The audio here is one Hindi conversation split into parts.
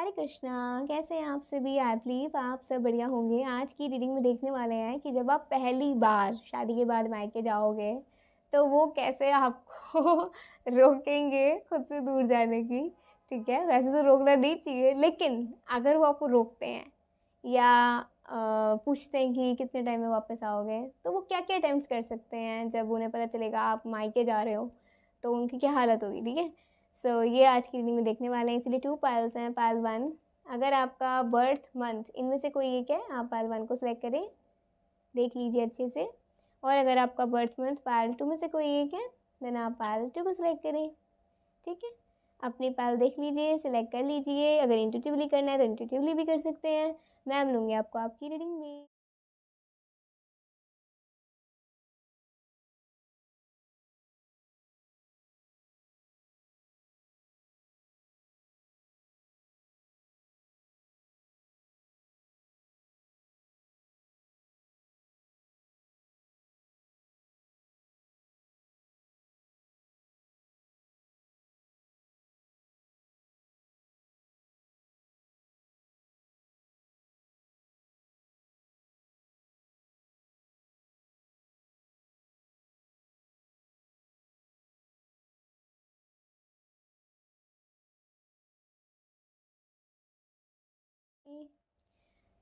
हरे कृष्णा कैसे हैं आप सभी आई बिलीव आप सब बढ़िया होंगे आज की रीडिंग में देखने वाले हैं कि जब आप पहली बार शादी के बाद मायके जाओगे तो वो कैसे आपको रोकेंगे खुद से दूर जाने की ठीक है वैसे तो रोकना नहीं चाहिए लेकिन अगर वो आपको रोकते हैं या पूछते हैं कि कितने टाइम में वापस आओगे तो वो क्या क्या अटैम्प्ट कर सकते हैं जब उन्हें पता चलेगा आप मायके जा रहे हो तो उनकी क्या हालत होगी ठीक है सो so, ये आज की रीडिंग में देखने वाले हैं इसलिए टू पायल्स हैं पायल वन अगर आपका बर्थ मंथ इनमें से कोई एक है आप पायल वन को सिलेक्ट करें देख लीजिए अच्छे से और अगर आपका बर्थ मंथ पायल टू में से कोई एक है देन आप पायल टू को सिलेक्ट करें ठीक है अपनी पायल देख लीजिए सिलेक्ट कर लीजिए अगर इंटूटिवली करना है तो इंटरटिवली भी कर सकते हैं मैम लूँगी आपको आपकी रीडिंग में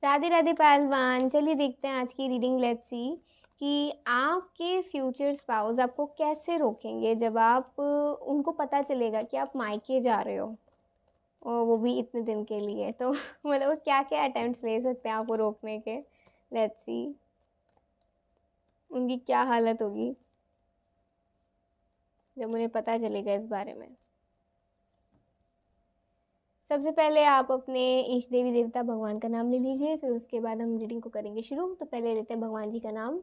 राधे राधे पहलवान चलिए देखते हैं आज की रीडिंग लेट सी कि आपके फ्यूचर स्पाउस आपको कैसे रोकेंगे जब आप उनको पता चलेगा कि आप मायके जा रहे हो और वो भी इतने दिन के लिए तो मतलब क्या क्या अटैम्प्ट ले सकते हैं आपको रोकने के लेट्स सी उनकी क्या हालत होगी जब उन्हें पता चलेगा इस बारे में सबसे पहले आप अपने इष्ट देवी देवता भगवान का नाम ले लीजिए फिर उसके बाद हम रीडिंग को करेंगे शुरू तो पहले लेते हैं भगवान जी का नाम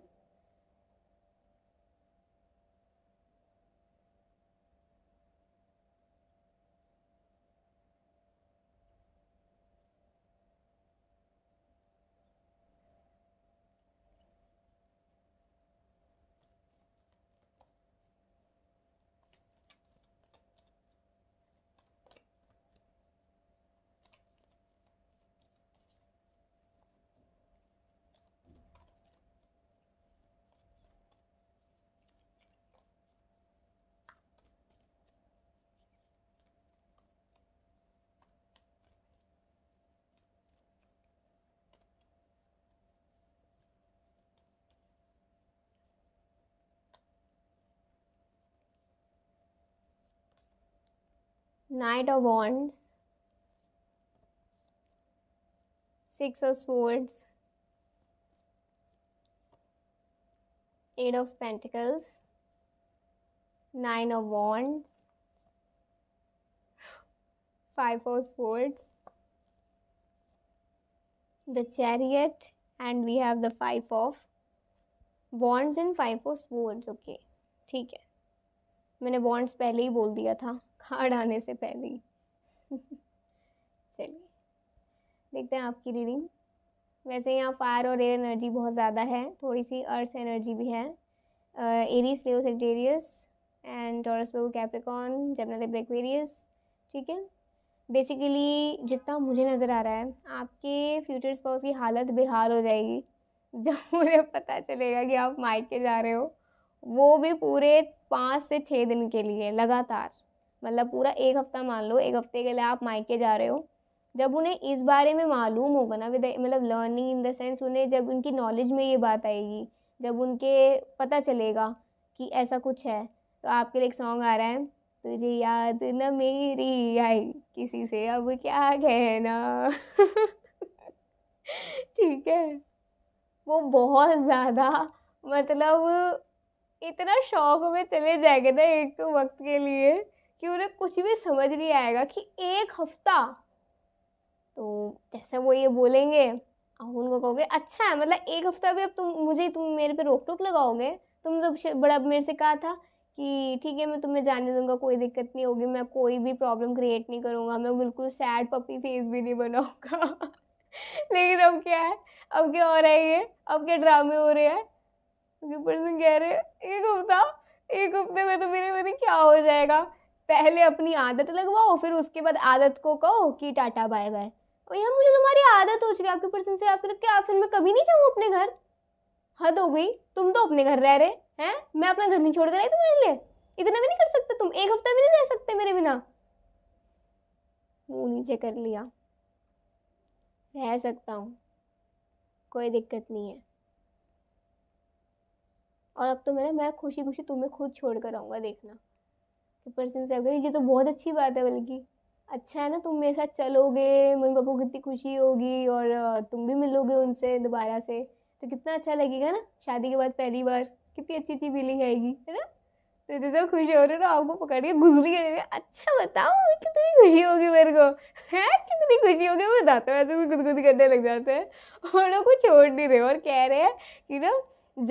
knight of wands six of swords eight of pentacles nine of wands five of swords the chariot and we have the five of wands in five of swords okay ठीक है मैंने बॉन्ड्स पहले ही बोल दिया था हार्ड आने से पहले चलिए देखते हैं आपकी रीडिंग वैसे यहाँ फायर और एयर एनर्जी बहुत ज़्यादा है थोड़ी सी अर्थ एनर्जी भी है Aries Leo Sagittarius and Taurus पे कैप्रिकॉन जमनल ब्रेकवेरियस ठीक है बेसिकली जितना मुझे नज़र आ रहा है आपके फ्यूचर्स पर उसकी हालत बेहाल हो जाएगी जब मुझे पता चलेगा कि आप के जा रहे हो वो भी पूरे पाँच से छः दिन के लिए लगातार मतलब पूरा एक हफ्ता मान लो एक हफ्ते के लिए आप मायके जा रहे हो जब उन्हें इस बारे में मालूम होगा ना विद मतलब लर्निंग इन द सेंस उन्हें जब उनकी नॉलेज में ये बात आएगी जब उनके पता चलेगा कि ऐसा कुछ है तो आपके लिए एक सॉन्ग आ रहा है तुझे याद न मेरी आई किसी से अब क्या कहना ठीक है वो बहुत ज़्यादा मतलब इतना शौक में चले जाएंगे ना एक तो वक्त के लिए कि उन्हें कुछ भी समझ नहीं आएगा कि एक हफ्ता तो जैसे वो ये बोलेंगे आप उनको कहोगे अच्छा है मतलब एक हफ्ता भी अब तुम मुझे तुम मेरे पे रोक टोक लगाओगे तुम जब बड़ा मेरे से कहा था कि ठीक है मैं तुम्हें जाने दूंगा कोई दिक्कत नहीं होगी मैं कोई भी प्रॉब्लम क्रिएट नहीं करूँगा मैं बिल्कुल सैड पपी फेस भी नहीं बनाऊँगा लेकिन अब क्या है अब क्या हो रहा है ये अब क्या ड्रामे हो रहे हैं पर्सन कह रहे हैं एक हफ्ता एक हफ्ते में तो मेरे मेरे क्या हो जाएगा पहले अपनी आदत लगवाओ फिर उसके बाद आदत को कहो कि टाटा बाय बाय भैया मुझे तुम्हारी आदत हो चुकी है आपके पर्सन से आपके रखे आप फिर मैं कभी नहीं जाऊँ अपने घर हद हो गई तुम तो अपने घर रह रहे हैं मैं अपना घर नहीं छोड़ कर आई तुम्हारे लिए इतना भी नहीं कर सकते तुम एक हफ्ता भी नहीं रह सकते मेरे बिना मुँह नीचे कर लिया रह सकता हूँ कोई दिक्कत नहीं है और अब तो मेरा मैं खुशी खुशी तुम्हें खुद छोड़ कर आऊँगा देखना कि पर्सन से ये तो बहुत अच्छी बात है बल्कि अच्छा है ना तुम मेरे साथ चलोगे मम्मी पापा को कितनी खुशी होगी और तुम भी मिलोगे उनसे दोबारा से तो कितना अच्छा लगेगा ना शादी के बाद पहली बार कितनी अच्छी अच्छी फीलिंग आएगी है ना तो जैसे खुशी हो रही ना आपको पकड़ के भी करेंगे अच्छा बताओ कितनी खुशी होगी मेरे को है कितनी खुशी होगी बताते बताता हूँ ऐसे गुदगुद करने लग जाते हैं और ना कुछ छोड़ नहीं रहे और कह रहे हैं कि ना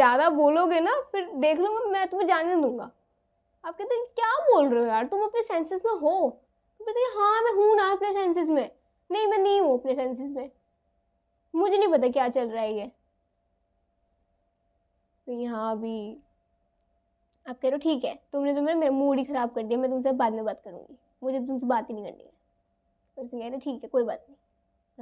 ज़्यादा बोलोगे ना फिर देख लूँगा मैं तुम्हें जाने दूँगा आप कहते हैं क्या बोल रहे हो यार तुम अपने सेंसेस में हो तुम तो कहते हाँ मैं हूँ ना अपने सेंसेस में नहीं मैं नहीं हूँ अपने सेंसेस में मुझे नहीं पता क्या चल रहा है ये तो यहाँ भी आप कह रहे हो ठीक है तुमने तो मेरा मूड ही ख़राब कर दिया मैं तुमसे बाद में बात करूँगी मुझे तुमसे बात ही नहीं करनी है पर कह रहे ठीक है कोई बात नहीं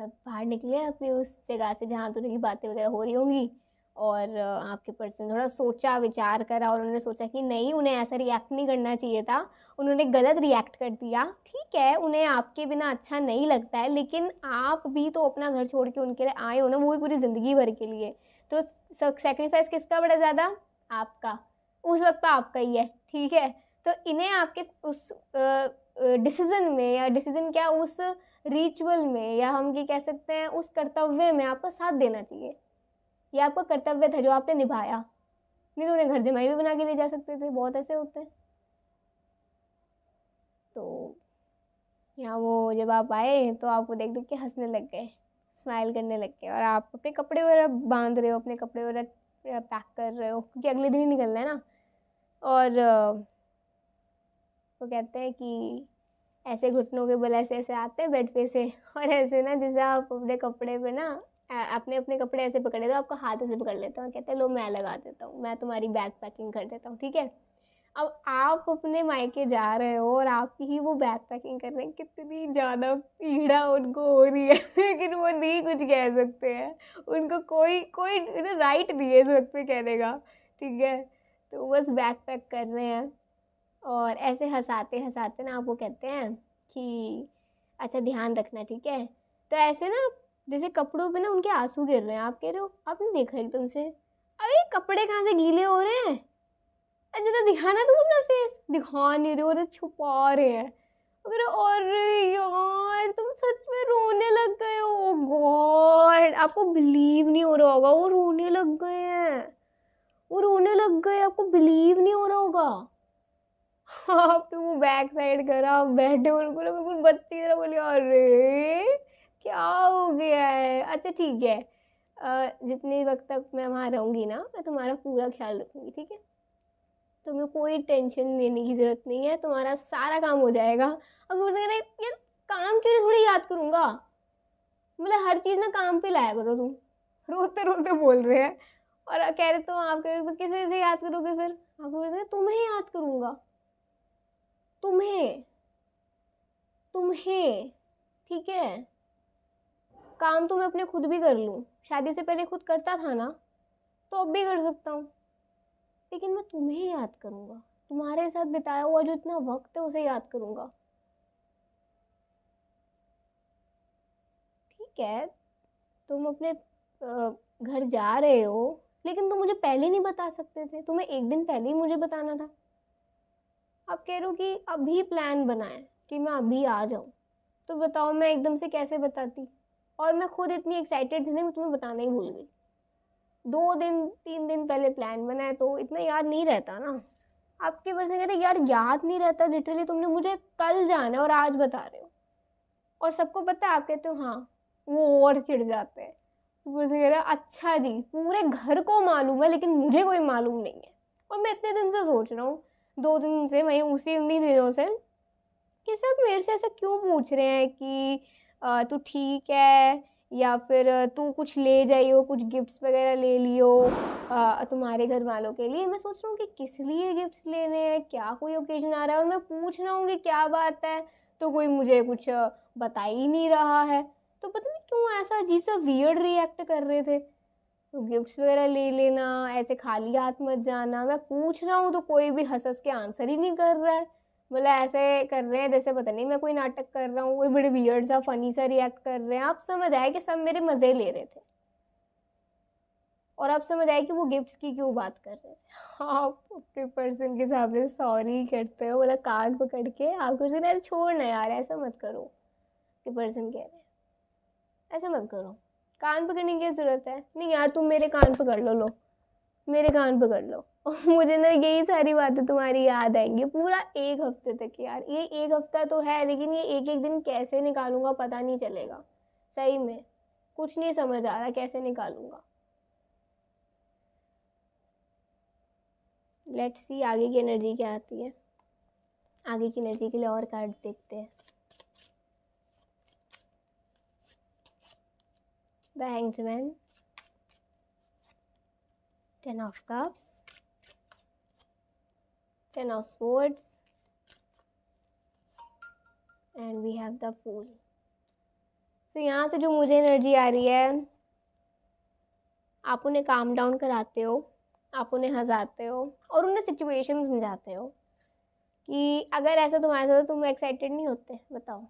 मैं बाहर निकले अपनी उस जगह से जहाँ तो की बातें वगैरह हो रही होंगी और आपके पर्सन थोड़ा सोचा विचार करा और उन्होंने सोचा कि नहीं उन्हें ऐसा रिएक्ट नहीं करना चाहिए था उन्होंने गलत रिएक्ट कर दिया ठीक है उन्हें आपके बिना अच्छा नहीं लगता है लेकिन आप भी तो अपना घर छोड़ के उनके लिए आए हो ना वो भी पूरी ज़िंदगी भर के लिए तो सेक्रीफाइस किसका बड़ा ज़्यादा आपका उस वक्त तो आपका ही है ठीक है तो इन्हें आपके उस डिसीजन में या डिसीजन क्या उस रिचुअल में या हम ये कह सकते हैं उस कर्तव्य में आपका साथ देना चाहिए ये आपका कर्तव्य था जो आपने निभाया नहीं तो उन्हें घर जमाई भी बना के ले जा सकते थे बहुत ऐसे होते हैं तो यहाँ वो जब आप आए तो आप वो देख देख के हंसने लग गए स्माइल करने लग गए और आप अपने कपड़े वगैरह बांध रहे हो अपने कपड़े वगैरह पैक कर रहे हो क्योंकि अगले दिन ही निकलना है ना और वो कहते हैं कि ऐसे घुटनों के बल ऐसे ऐसे आते हैं बेड पे से और ऐसे ना जैसे आप अपने कपड़े पे ना अपने अपने कपड़े ऐसे पकड़ पकड़े तो आपको हाथ ऐसे पकड़ लेता हूँ कहते हैं लो मैं लगा देता हूँ मैं तुम्हारी बैग पैकिंग कर देता हूँ ठीक है अब आप अपने मायके जा रहे हो और आपकी ही वो बैग पैकिंग कर रहे हैं कितनी ज़्यादा पीड़ा उनको हो रही है लेकिन वो नहीं कुछ कह सकते हैं उनको कोई कोई राइट नहीं है इस वक्त पे कहने का ठीक है तो बस बैग पैक कर रहे हैं और ऐसे हंसाते हंसाते ना आप वो कहते हैं कि अच्छा ध्यान रखना ठीक है तो ऐसे ना जैसे कपड़ों पे ना उनके आंसू गिर रहे हैं आप कह रहे हो आपने देखा एकदम से अरे कपड़े कहाँ से गीले हो रहे हैं अच्छा तो दिखाना तुम अपना फेस दिखा नहीं रहे हो और छुपा रहे हैं अरे और यार तुम सच में रोने लग गए हो गॉड आपको बिलीव नहीं हो रहा होगा वो रोने लग गए हैं वो रोने लग गए आपको बिलीव नहीं हो रहा होगा हाँ तो वो बैक साइड करा बैठे और बिल्कुल बच्ची बोले बोली अरे क्या हो गया है अच्छा ठीक है जितने वक्त तक मैं वहाँ रहूँगी ना मैं तुम्हारा पूरा ख्याल रखूँगी ठीक है तुम्हें कोई टेंशन लेने की ज़रूरत नहीं है तुम्हारा सारा काम हो जाएगा अगर मुझे यार काम के लिए थोड़ी याद करूँगा मतलब हर चीज़ ना काम पे लाया करो तुम रोते रोते बोल रहे हैं और कह रहे तुम आप कह रहे तो किसी से याद करोगे फिर आपको बोल रहे तुम्हें याद करूँगा तुम्हें तुम्हें ठीक है काम तो मैं अपने खुद भी कर लूँ शादी से पहले खुद करता था ना तो अब भी कर सकता हूँ लेकिन मैं तुम्हें याद करूँगा तुम्हारे साथ बिताया हुआ जो इतना वक्त है उसे याद करूँगा ठीक है तुम अपने घर जा रहे हो लेकिन तुम मुझे पहले नहीं बता सकते थे तुम्हें एक दिन पहले ही मुझे बताना था आप कह रहे हो कि अभी प्लान बनाए कि मैं अभी आ जाऊँ तो बताओ मैं एकदम से कैसे बताती और मैं खुद इतनी एक्साइटेड थी ना मैं तुम्हें बताना ही भूल गई दो दिन तीन दिन पहले प्लान बनाया तो इतना याद नहीं रहता ना आपके पर्सन कह रहे यार याद नहीं रहता लिटरली तुमने मुझे कल जाना है और आज बता रहे हो और सबको पता है आप कहते हो हाँ वो और चिढ़ जाते हैं पर्सन तो कह रहा अच्छा जी पूरे घर को मालूम है लेकिन मुझे कोई मालूम नहीं है और मैं इतने दिन से सोच रहा हूँ दो दिन से मैं उसी उन्हीं दिनों से कि सब मेरे से ऐसा क्यों पूछ रहे हैं कि तू तो ठीक है या फिर तू कुछ ले जाइयो कुछ गिफ्ट्स वगैरह ले लियो तुम्हारे घर वालों के लिए मैं सोच रहा हूँ कि किस लिए गिफ्ट्स लेने हैं क्या कोई ओकेजन आ रहा है और मैं पूछ रहा हूँ कि क्या बात है तो कोई मुझे कुछ बता ही नहीं रहा है तो पता नहीं क्यों ऐसा अजीब सा वियर्ड रिएक्ट कर रहे थे तो गिफ्ट्स वगैरह ले लेना ऐसे खाली हाथ मत जाना मैं पूछ रहा हूँ तो कोई भी हंस हंस के आंसर ही नहीं कर रहा है बोला मतलब ऐसे कर रहे हैं जैसे पता नहीं मैं कोई नाटक कर रहा हूँ कोई बड़े वियर्ड सा फनी सा रिएक्ट कर रहे हैं आप समझ आए कि सब मेरे मज़े ले रहे थे और आप समझ आए कि वो गिफ्ट्स की क्यों बात कर रहे हैं आप अपने पर्सन के सामने सॉरी करते हो बोला मतलब कार्ड पकड़ के आपको उसे ऐसे छोड़ना यार ऐसा मत करो कि पर्सन कह रहे हैं ऐसा मत करो कान पकड़ने की ज़रूरत है नहीं यार तुम मेरे कान पकड़ लो लो मेरे कान पकड़ लो और मुझे ना यही सारी बातें तुम्हारी याद आएंगी पूरा एक हफ्ते तक यार ये एक हफ्ता तो है लेकिन ये एक एक दिन कैसे निकालूंगा पता नहीं चलेगा सही में कुछ नहीं समझ आ रहा कैसे निकालूंगा लेट्स सी आगे की एनर्जी क्या आती है आगे की एनर्जी के लिए और कार्ड्स देखते हैं the hangman ten of cups ten of swords and we have the fool so यहाँ से जो मुझे एनर्जी आ रही है आप उन्हें काम डाउन कराते हो आप उन्हें हंसाते हो और उन्हें सिचुएशन समझाते हो कि अगर ऐसा तुम्हारे साथ तो तुम एक्साइटेड नहीं होते बताओ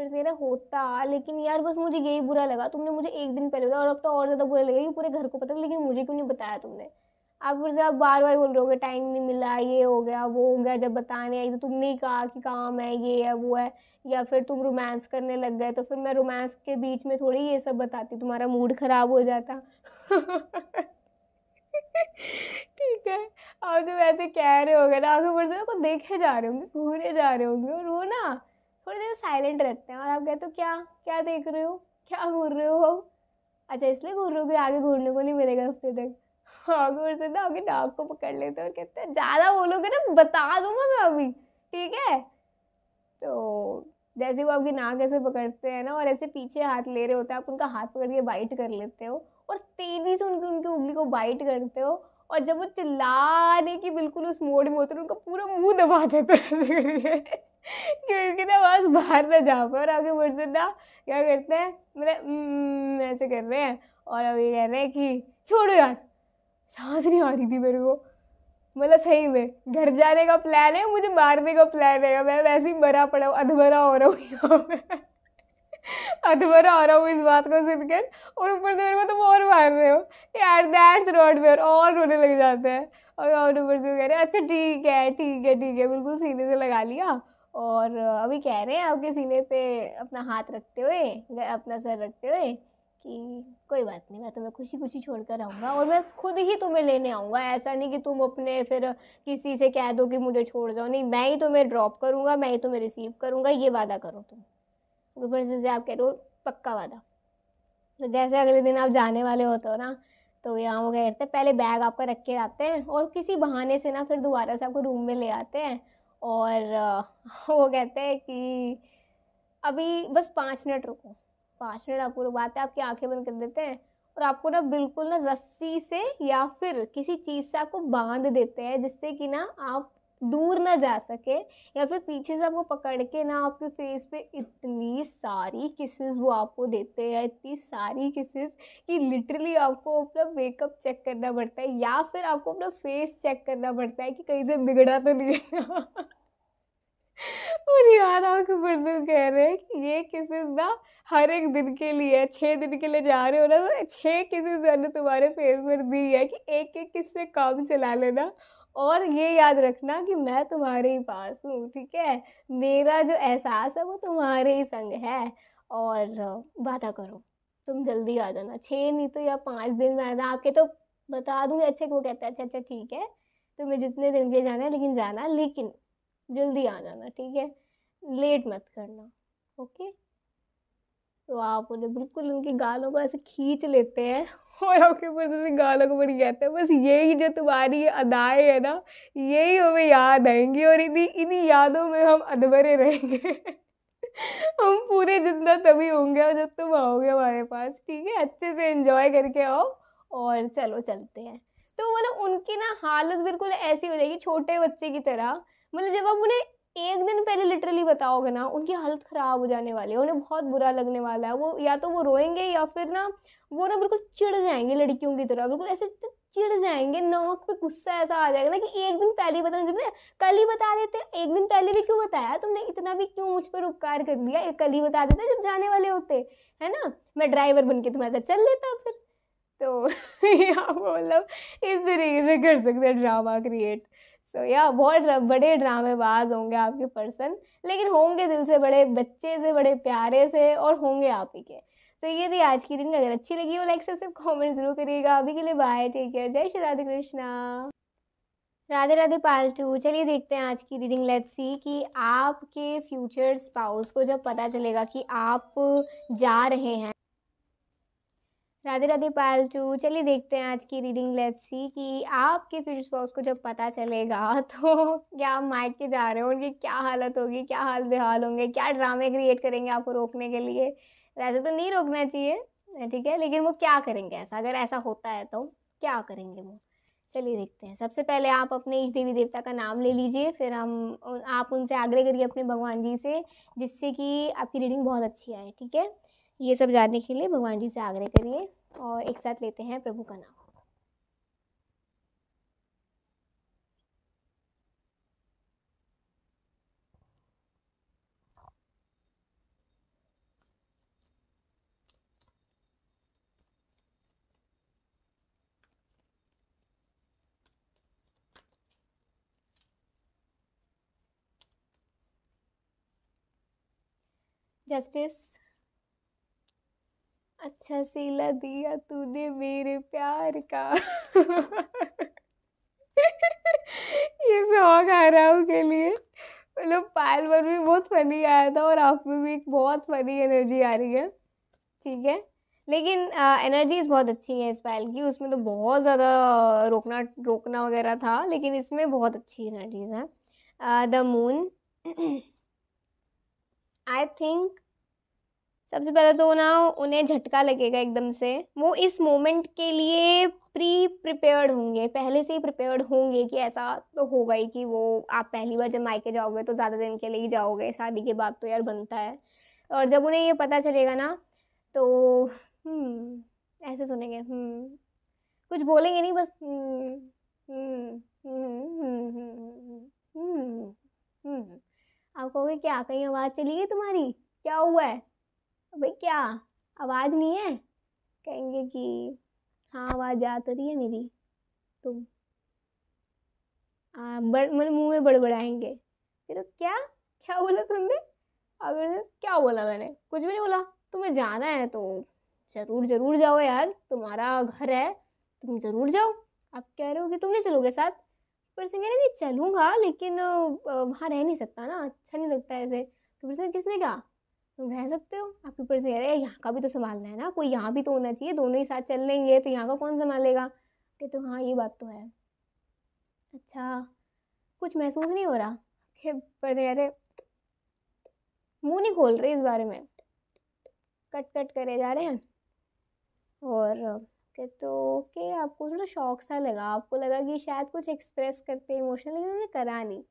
फिर से ना होता लेकिन यार बस मुझे यही बुरा लगा तुमने मुझे एक दिन पहले बताया और अब तो और ज़्यादा बुरा लगा कि पूरे घर को पता लेकिन मुझे क्यों नहीं बताया तुमने आप फिर से आप बार बार बोल रहे हो टाइम नहीं मिला ये हो गया वो हो गया जब बताने आई तो तुमने ही कहा कि काम है ये है वो है या फिर तुम रोमांस करने लग गए तो फिर मैं रोमांस के बीच में थोड़ी ये सब बताती तुम्हारा मूड ख़राब हो जाता ठीक है आप तो वैसे कह रहे होगे ना आगे फिर से ना को देखे जा रहे होंगे घूरे जा रहे होंगे और वो ना थोड़ी देर साइलेंट रहते हैं और आप कहते हो क्या क्या देख रहे हो क्या घूर रहे हो अच्छा इसलिए घूर रहे हो कि आगे घूरने को नहीं मिलेगा हफ्ते तक हाँ घूर से ना आगे नाक को पकड़ लेते हैं और कहते हैं ज़्यादा बोलोगे ना बता दूंगा मैं अभी ठीक है तो जैसे वो आपकी नाक ऐसे पकड़ते हैं ना और ऐसे पीछे हाथ ले रहे होते हैं आप उनका हाथ पकड़ के बाइट कर लेते हो और तेज़ी से उनकी उनकी उंगली को बाइट करते हो और जब वो चिल्लाने की बिल्कुल उस मोड में होते हैं उनका पूरा मुंह दबा देते हैं क्योंकि ना आवाज़ बाहर ना जा पाए और आगे से ना क्या करते हैं मतलब ऐसे कर रहे हैं और अब ये कह रहे हैं कि छोड़ो यार सांस नहीं आ रही थी मेरे को मतलब सही में घर जाने का प्लान है मुझे मारने का प्लान है मैं वैसे ही मरा पड़ा हूँ अधमरा हो रहा हूँ अधमरा हो रहा हूँ इस बात को सुनकर और ऊपर से मेरे को तुम और मार रहे हो यार दैट्स नॉट वेयर और रोने लग जाते हैं और ऊपर से कह रहे हैं अच्छा ठीक है ठीक है ठीक है बिल्कुल सीने से लगा लिया और अभी कह रहे हैं आपके सीने पे अपना हाथ रखते हुए अपना सर रखते हुए कि कोई बात नहीं मैं तुम्हें खुशी खुशी छोड़ कर आऊँगा और मैं खुद ही तुम्हें लेने आऊँगा ऐसा नहीं कि तुम अपने फिर किसी से कह दो कि मुझे छोड़ जाओ नहीं मैं ही तुम्हें ड्रॉप करूँगा मैं ही तुम्हें रिसीव करूँगा ये वादा करो तुम ऊपर से आप कह रहे हो पक्का वादा तो जैसे अगले दिन आप जाने वाले होते हो ना तो यहाँ वो कहते हैं पहले बैग आपका रख के आते हैं और किसी बहाने से ना फिर दोबारा से आपको रूम में ले आते हैं और वो कहते हैं कि अभी बस पाँच मिनट रुको पाँच मिनट आपको रुकवाते है आपकी आंखें बंद कर देते हैं और आपको ना बिल्कुल ना रस्सी से या फिर किसी चीज़ से आपको बांध देते हैं जिससे कि ना आप दूर ना जा सके या फिर पीछे से आपको पकड़ के ना आपके फेस पे इतनी सारी किसेस वो आपको देते हैं या इतनी सारी किसेस कि लिटरली आपको अपना मेकअप चेक करना पड़ता है या फिर आपको अपना फेस चेक करना पड़ता है कि कहीं से बिगड़ा तो नहीं है और याद आपके पर्सन कह रहे हैं कि ये किसेस ना हर एक दिन के लिए है छः दिन के लिए जा रहे हो ना तो छः किसेस मैंने तुम्हारे फेस पर दी है कि एक एक किस से काम चला लेना और ये याद रखना कि मैं तुम्हारे ही पास हूँ ठीक है मेरा जो एहसास है वो तुम्हारे ही संग है और वादा करो तुम जल्दी आ जाना छः नहीं तो या पाँच दिन में आपके तो बता दूँगी अच्छे को कहते हैं अच्छा अच्छा ठीक है तुम्हें जितने दिन के लिए जाना है लेकिन जाना लेकिन जल्दी आ जाना ठीक है लेट मत करना ओके तो आप उन्हें बिल्कुल उनके गालों को ऐसे खींच लेते हैं और आपके ऊपर से उनके गालों को बढ़ जाते हैं बस यही जो तुम्हारी अदाएँ है ना यही हमें याद आएंगी और इन्हीं इन्हीं यादों में हम अधबरे रहेंगे हम पूरे जिंदा तभी होंगे और जब तुम आओगे हमारे पास ठीक है अच्छे से इन्जॉय करके आओ और चलो चलते हैं तो मतलब उनकी ना हालत बिल्कुल ऐसी हो जाएगी छोटे बच्चे की तरह मतलब जब आप उन्हें एक दिन पहले लिटरली बताओगे ना उनकी हालत ख़राब हो जाने वाली है उन्हें बहुत बुरा लगने वाला है वो या तो वो रोएंगे या फिर ना वो ना बिल्कुल चिढ़ जाएंगे लड़कियों की तरह बिल्कुल ऐसे चिढ़ जाएंगे नाक पे गुस्सा ऐसा आ जाएगा ना कि एक दिन पहले ही बताना चाहिए कल ही बता देते एक दिन पहले भी क्यों बताया तुमने इतना भी क्यों मुझ पर उपकार कर लिया कल ही बता देते जब जाने वाले होते है ना मैं ड्राइवर बन के तुम्हारे साथ चल लेता फिर तो आप मतलब इस तरीके से कर सकते हैं ड्रामा क्रिएट सो या बहुत बड़े ड्रामेबाज होंगे आपके पर्सन लेकिन होंगे दिल से बड़े बच्चे से बड़े प्यारे से और होंगे आप ही के तो ये थी आज की रिंग अगर अच्छी लगी हो लाइक सब्सक्राइब कॉमेंट जरूर करिएगा अभी के लिए बाय टेक केयर जय श्री राधे कृष्णा राधे राधे पाल टू चलिए देखते हैं आज की रीडिंग लेट्स सी कि आपके फ्यूचर स्पाउस को जब पता चलेगा कि आप जा रहे हैं राधे राधे पालचू चलिए देखते हैं आज की रीडिंग लेट्स सी कि आपके फिश बॉक्स को जब पता चलेगा तो क्या आप माइक के जा रहे हो उनकी क्या हालत होगी क्या हाल बेहाल होंगे क्या ड्रामे क्रिएट करेंगे आपको रोकने के लिए वैसे तो नहीं रोकना चाहिए ठीक है लेकिन वो क्या करेंगे ऐसा अगर ऐसा होता है तो क्या करेंगे वो चलिए देखते हैं सबसे पहले आप अपने इस देवी देवता का नाम ले लीजिए फिर हम आप उनसे आग्रह करिए अपने भगवान जी से जिससे कि आपकी रीडिंग बहुत अच्छी आए ठीक है ये सब जानने के लिए भगवान जी से आग्रह करिए और एक साथ लेते हैं प्रभु का नाम justice अच्छा सीला दिया तूने मेरे प्यार का ये सॉन्ग है के लिए मतलब पायल पर भी बहुत फनी आया था और आप में भी एक बहुत फनी एनर्जी आ रही है ठीक है लेकिन एनर्जीज बहुत अच्छी है इस पायल की उसमें तो बहुत ज़्यादा रोकना रोकना वगैरह था लेकिन इसमें बहुत अच्छी एनर्जीज हैं द मून आई थिंक सबसे पहले तो ना उन्हें झटका लगेगा एकदम से वो इस मोमेंट के लिए प्री प्रिपेयर्ड होंगे पहले से ही प्रिपेयर्ड होंगे कि ऐसा तो होगा ही कि वो आप पहली बार जब मायके जाओगे तो ज़्यादा दिन के लिए ही जाओगे शादी के बाद तो यार बनता है और जब उन्हें ये पता चलेगा ना तो ऐसे सुनेंगे कुछ बोलेंगे नहीं बस आप कहोगे क्या कहीं आवाज़ चली गई तुम्हारी क्या हुआ है भाई क्या आवाज़ नहीं है कहेंगे कि हाँ आवाज़ आ तो रही है मेरी तुम बड़ मतलब मुंह में बड़बड़ाएंगे फिर क्या क्या बोला तुमने अगर क्या बोला मैंने कुछ भी नहीं बोला तुम्हें जाना है तो ज़रूर ज़रूर जाओ यार तुम्हारा घर है तुम ज़रूर जाओ आप कह रहे हो कि तुम नहीं चलोगे साथ फिर सिंह कह रहे नहीं चलूँगा लेकिन वहाँ रह नहीं सकता ना अच्छा नहीं लगता ऐसे तो फिर से किसने कहा तुम रह सकते हो आपके ऊपर से अरे यहाँ का भी तो संभालना है ना कोई यहाँ भी तो होना चाहिए दोनों ही साथ चल लेंगे तो यहाँ का कौन संभालेगा कि तो हाँ ये बात तो है अच्छा कुछ महसूस नहीं हो रहा कि पर से अरे मुँह नहीं खोल रहे इस बारे में कट कट करे जा रहे हैं और कहते तो ओके आपको थोड़ा शौक सा लगा आपको लगा कि शायद कुछ एक्सप्रेस करते इमोशनल लेकिन उन्होंने करा नहीं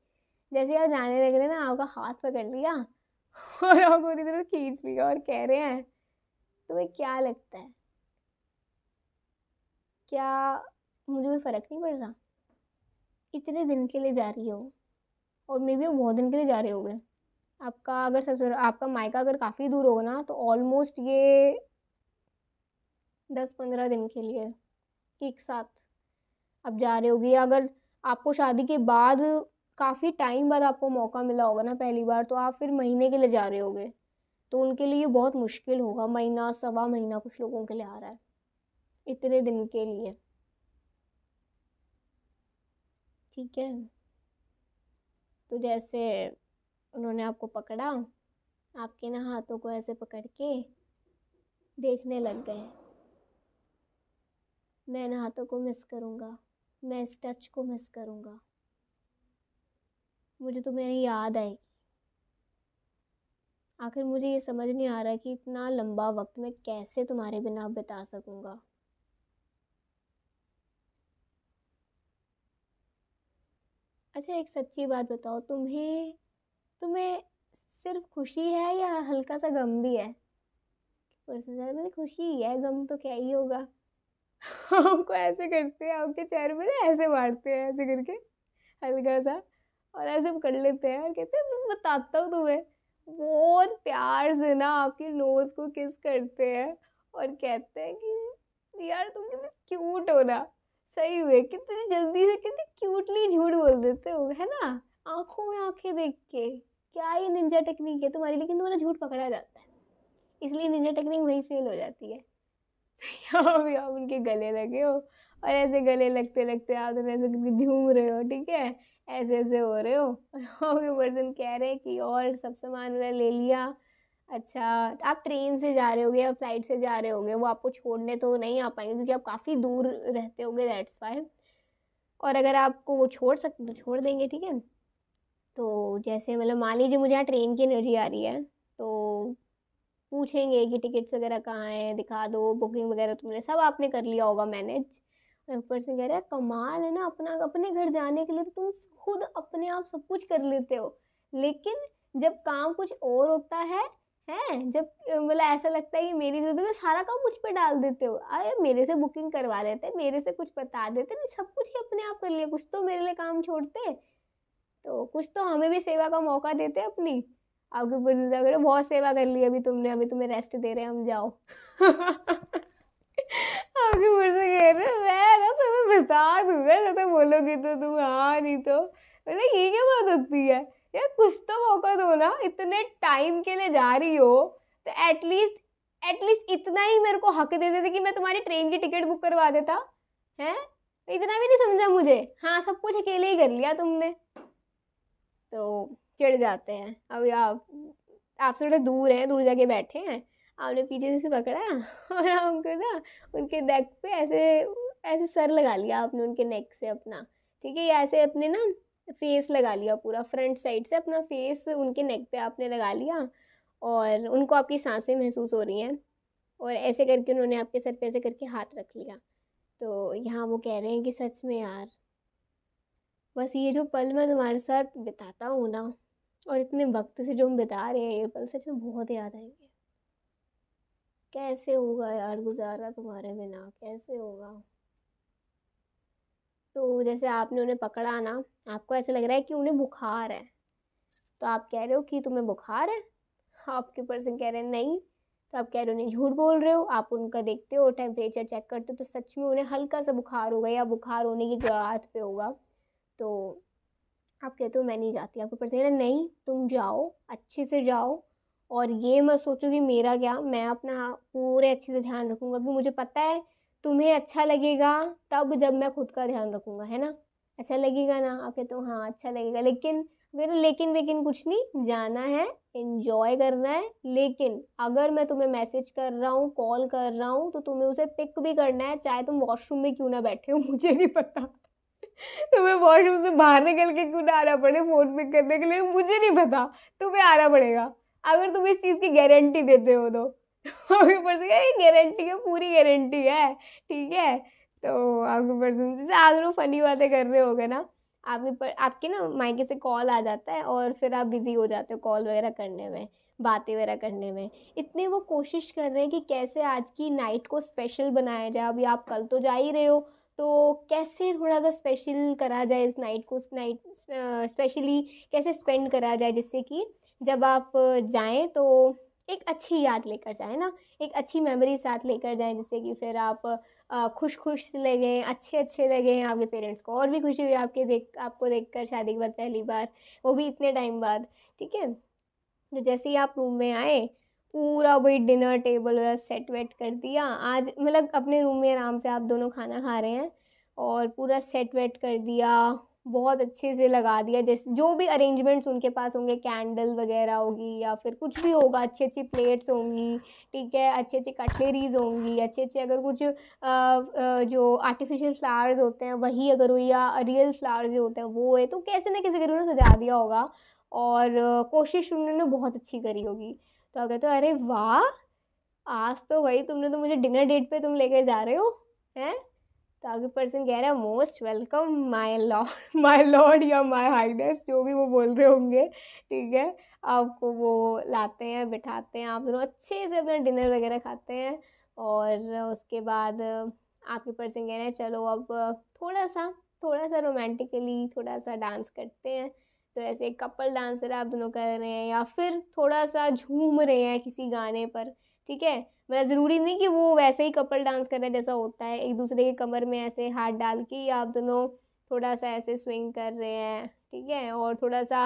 जैसे आप जाने लग रहे ना आपका हाथ पकड़ लिया और आप पूरी तरह खींच लिया और कह रहे हैं तुम्हें क्या लगता है क्या मुझे कोई फ़र्क नहीं पड़ रहा इतने दिन के लिए जा रही हो और मे बी वो बहुत दिन के लिए जा रहे होगे आपका अगर ससुर आपका मायका अगर काफ़ी दूर होगा ना तो ऑलमोस्ट ये दस पंद्रह दिन के लिए एक साथ आप जा रहे होगे अगर आपको शादी के बाद काफ़ी टाइम बाद आपको मौका मिला होगा ना पहली बार तो आप फिर महीने के लिए जा रहे होगे तो उनके लिए बहुत मुश्किल होगा महीना सवा महीना कुछ लोगों के लिए आ रहा है इतने दिन के लिए ठीक है तो जैसे उन्होंने आपको पकड़ा आपके ना हाथों को ऐसे पकड़ के देखने लग गए मैं ना हाथों को मिस करूँगा मैं इस टच को मिस करूँगा मुझे तो मेरी याद आएगी आखिर मुझे ये समझ नहीं आ रहा कि इतना लंबा वक्त मैं कैसे तुम्हारे बिना बिता सकूंगा अच्छा एक सच्ची बात बताओ तुम्हें तुम्हें सिर्फ खुशी है या हल्का सा गम भी है सर मेरी तो खुशी ही है गम तो क्या ही होगा हमको ऐसे करते हैं आपके चेहरे पर ऐसे मारते हैं ऐसे करके हल्का सा और ऐसे हम कर लेते हैं और कहते हैं मैं बताता हूँ तुम्हें बहुत प्यार से ना आपके नोज़ को किस करते हैं और कहते हैं कि यार तुम कितने क्यूट हो ना सही हुए कितनी जल्दी से कितने क्यूटली झूठ बोल देते हो है ना आंखों में आंखें देख के क्या ये निंजा टेक्निक है तुम्हारी लेकिन तुम्हारा झूठ पकड़ा जाता है इसलिए निंजा टेक्निक वही फेल हो जाती है यहाँ भी आप उनके गले लगे हो और ऐसे गले लगते लगते आप तो ऐसे झूम रहे हो ठीक है ऐसे ऐसे हो रहे हो वो पर्सन कह रहे हैं कि और सब सामान वगैरह ले लिया अच्छा आप ट्रेन से जा रहे होगे या फ्लाइट से जा रहे होगे वो आपको छोड़ने तो नहीं आ पाएंगे क्योंकि आप काफ़ी दूर रहते होगे दैट्स वाई और अगर आपको वो छोड़ सकते तो छोड़ देंगे ठीक है तो जैसे मतलब मान लीजिए मुझे यहाँ ट्रेन की एनर्जी आ रही है तो पूछेंगे कि टिकट्स वगैरह कहाँ हैं दिखा दो बुकिंग वगैरह तुमने सब आपने कर लिया होगा मैनेज ऊपर से कह रहा है कमाल है ना अपना अपने घर जाने के लिए तो तुम खुद अपने आप सब कुछ कर लेते हो लेकिन जब काम कुछ और होता है हैं जब मतलब ऐसा लगता है कि मेरी जरूरत तो सारा काम मुझ पर डाल देते हो अरे मेरे से बुकिंग करवा लेते मेरे से कुछ बता देते नहीं सब कुछ ही अपने आप कर लिया कुछ तो मेरे लिए काम छोड़ते तो कुछ तो हमें भी सेवा का मौका देते अपनी आपके ऊपर बहुत सेवा कर ली अभी तुमने अभी तुम्हें रेस्ट दे रहे हम जाओ आगे बढ़ से कह रहे मैं ना तुम्हें बता दूंगा जब तुम बोलोगी तो तुम हाँ नहीं तो मतलब ये क्या बात होती है यार कुछ तो मौका दो ना इतने टाइम के लिए जा रही हो तो एटलीस्ट एटलीस्ट इतना ही मेरे को हक दे देते कि मैं तुम्हारी ट्रेन की टिकट बुक करवा देता है तो इतना भी नहीं समझा मुझे हाँ सब कुछ अकेले ही कर लिया तुमने तो चिढ़ जाते हैं अब आप आपसे थोड़े दूर हैं दूर जाके बैठे हैं आपने पीछे से पकड़ा और आपको ना उनके नेक पे ऐसे ऐसे सर लगा लिया आपने उनके नेक से अपना ठीक है ऐसे अपने ना फेस लगा लिया पूरा फ्रंट साइड से अपना फेस उनके नेक पे आपने लगा लिया और उनको आपकी सांसें महसूस हो रही हैं और ऐसे करके उन्होंने आपके सर पे ऐसे करके हाथ रख लिया तो यहाँ वो कह रहे हैं कि सच में यार बस ये जो पल मैं तुम्हारे साथ बिताता हूँ ना और इतने वक्त से जो हम बिता रहे हैं ये पल सच में बहुत याद आएंगे कैसे होगा यार गुजारा तुम्हारे बिना कैसे होगा तो जैसे आपने उन्हें पकड़ा ना आपको ऐसा लग रहा है कि उन्हें बुखार है तो आप कह रहे हो कि तुम्हें बुखार है आपके पर्सन कह रहे हैं नहीं तो आप कह रहे हो नहीं झूठ बोल रहे हो आप उनका देखते हो टेम्परेचर चेक करते हो तो सच में उन्हें हल्का सा बुखार होगा या बुखार होने की गड़ाहट पे होगा तो आप कहते हो मैं नहीं जाती आपके पर्सन कह रहे नहीं तुम जाओ अच्छे से जाओ और ये मत सोचो कि मेरा क्या मैं अपना पूरे अच्छे से ध्यान रखूँगा कि मुझे पता है तुम्हें अच्छा लगेगा तब जब मैं खुद का ध्यान रखूँगा है ना अच्छा लगेगा ना आप तो हाँ अच्छा लगेगा लेकिन मेरा लेकिन लेकिन कुछ नहीं जाना है इन्जॉय करना है लेकिन अगर मैं तुम्हें मैसेज कर रहा हूँ कॉल कर रहा हूँ तो तुम्हें उसे पिक भी करना है चाहे तुम वॉशरूम में क्यों ना बैठे हो मुझे नहीं पता तुम्हें वॉशरूम से बाहर निकल के क्यों ना आना पड़े फ़ोन पिक करने के लिए मुझे नहीं पता तुम्हें आना पड़ेगा अगर तुम इस चीज़ की गारंटी देते हो तो आपके पर्सन ये गारंटी है पूरी गारंटी है ठीक है तो आपके पर्सन जैसे आप लोग फनी बातें कर रहे हो ना आपके पर आपके ना मायके से कॉल आ जाता है और फिर आप बिज़ी हो जाते हो कॉल वगैरह करने में बातें वगैरह करने में इतने वो कोशिश कर रहे हैं कि कैसे आज की नाइट को स्पेशल बनाया जाए अभी आप कल तो जा ही रहे हो तो कैसे थोड़ा सा स्पेशल करा जाए इस नाइट को उस नाइट स्पेशली कैसे स्पेंड करा जाए जिससे कि जब आप जाएँ तो एक अच्छी याद लेकर जाए ना एक अच्छी मेमोरी साथ लेकर जाए जिससे कि फिर आप खुश खुश लगें अच्छे अच्छे लगें आपके पेरेंट्स को और भी खुशी हुई आपके देख आपको देखकर शादी के बाद पहली बार वो भी इतने टाइम बाद ठीक है तो जैसे ही आप रूम में आए पूरा वही डिनर टेबल वगैरह सेट वेट कर दिया आज मतलब अपने रूम में आराम से आप दोनों खाना खा रहे हैं और पूरा सेट वेट कर दिया बहुत अच्छे से लगा दिया जैसे जो भी अरेंजमेंट्स उनके पास होंगे कैंडल वगैरह होगी या फिर कुछ भी होगा अच्छी अच्छी प्लेट्स होंगी ठीक है अच्छे अच्छे कटलेरीज होंगी अच्छे अच्छे अगर कुछ आ, आ, जो आर्टिफिशियल फ्लावर्स होते हैं वही अगर हो या रियल फ्लावर्स जो होते हैं वो है तो कैसे ना कैसे करके उन्होंने सजा दिया होगा और कोशिश उन्होंने बहुत अच्छी करी होगी तो कहते हो अरे वाह आज तो वही तुमने तो मुझे डिनर डेट पे तुम लेके जा रहे हो हैं तो आगे पर्सन कह रहा है most welcome my lord my lord या माय हाइनेस जो भी वो बोल रहे होंगे ठीक है आपको वो लाते हैं बिठाते हैं आप दोनों अच्छे से अपना डिनर वगैरह खाते हैं और उसके बाद आपके पर्सन कह रहे हैं चलो अब थोड़ा सा थोड़ा सा रोमांटिकली थोड़ा सा डांस करते हैं तो ऐसे एक कपल डांसर आप दोनों कर रहे हैं या फिर थोड़ा सा झूम रहे हैं किसी गाने पर ठीक है मतलब ज़रूरी नहीं कि वो वैसे ही कपल डांस कर रहे हैं जैसा होता है एक दूसरे के कमर में ऐसे हाथ डाल के या आप दोनों थोड़ा सा ऐसे स्विंग कर रहे हैं ठीक है और थोड़ा सा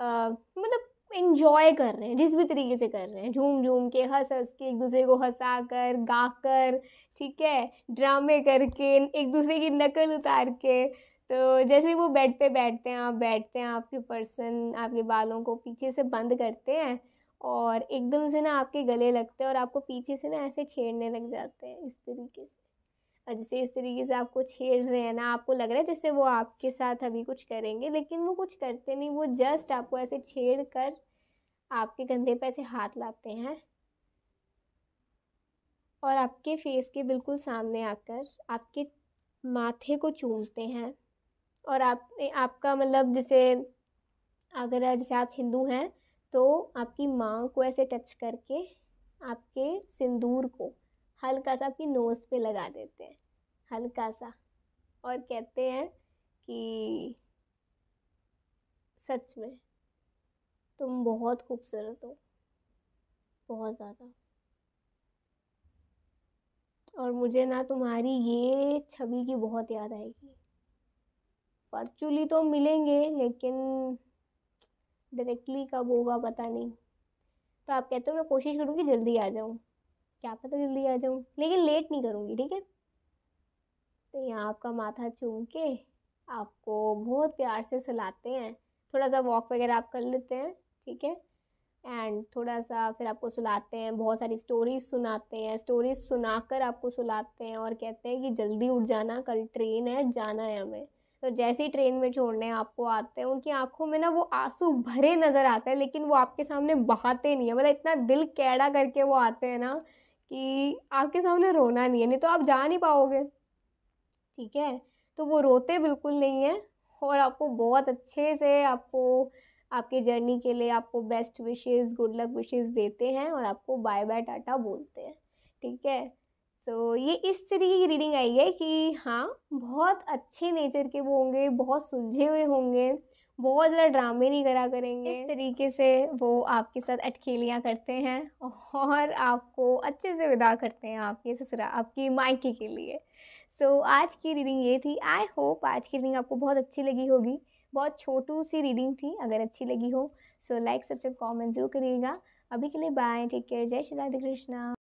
आ, मतलब इन्जॉय कर रहे हैं जिस भी तरीके से कर रहे हैं झूम झूम के हंस हंस के एक दूसरे को हंसा कर गा कर ठीक है ड्रामे करके एक दूसरे की नकल उतार के तो जैसे वो बेड पे बैठते हैं आप बैठते हैं आपके पर्सन आपके बालों को पीछे से बंद करते हैं और एकदम से ना आपके गले लगते हैं और आपको पीछे से ना ऐसे छेड़ने लग जाते हैं इस तरीके से और जैसे इस तरीके से आपको छेड़ रहे हैं ना आपको लग रहा है जैसे वो आपके साथ अभी कुछ करेंगे लेकिन वो कुछ करते नहीं वो जस्ट आपको ऐसे छेड़ कर आपके कंधे पर ऐसे हाथ लाते हैं और आपके फेस के बिल्कुल सामने आकर आपके माथे को चूमते हैं और आप आपका मतलब जैसे अगर जैसे आप हिंदू हैं तो आपकी माँ को ऐसे टच करके आपके सिंदूर को हल्का सा आपकी नोज़ पे लगा देते हैं हल्का सा और कहते हैं कि सच में तुम बहुत खूबसूरत हो बहुत ज़्यादा और मुझे ना तुम्हारी ये छवि की बहुत याद आएगी वर्चुअली तो मिलेंगे लेकिन डायरेक्टली कब होगा पता नहीं तो आप कहते हो मैं कोशिश करूँगी जल्दी आ जाऊँ क्या पता जल्दी आ जाऊँ लेकिन लेट नहीं करूँगी ठीक है तो यहाँ आपका माथा चूम के आपको बहुत प्यार से सलाते हैं थोड़ा सा वॉक वगैरह आप कर लेते हैं ठीक है एंड थोड़ा सा फिर आपको सुलाते हैं बहुत सारी स्टोरीज सुनाते हैं स्टोरीज सुनाकर आपको सुलाते हैं और कहते हैं कि जल्दी उठ जाना कल ट्रेन है जाना है हमें तो जैसे ही ट्रेन में छोड़ने आपको आते हैं उनकी आंखों में ना वो आंसू भरे नज़र आते हैं लेकिन वो आपके सामने बहाते नहीं है मतलब इतना दिल कैड़ा करके वो आते हैं ना कि आपके सामने रोना नहीं है नहीं तो आप जा नहीं पाओगे ठीक है तो वो रोते बिल्कुल नहीं है और आपको बहुत अच्छे से आपको आपके जर्नी के लिए आपको best wishes good luck wishes देते हैं और आपको बाय बाय टाटा बोलते हैं ठीक है तो ये इस तरीके की रीडिंग आई है कि हाँ बहुत अच्छे नेचर के वो होंगे बहुत सुलझे हुए होंगे बहुत ज़्यादा ड्रामे नहीं करा करेंगे इस तरीके से वो आपके साथ अटकेलियाँ करते हैं और आपको अच्छे से विदा करते हैं आपके ससुरा आपकी मायके के लिए सो so, आज की रीडिंग ये थी आई होप आज की रीडिंग आपको बहुत अच्छी लगी होगी बहुत छोटू सी रीडिंग थी अगर अच्छी लगी हो सो लाइक सब्सक्राइब कॉमेंट ज़रूर करिएगा अभी के लिए बाय टेक केयर जय श्री राधे कृष्णा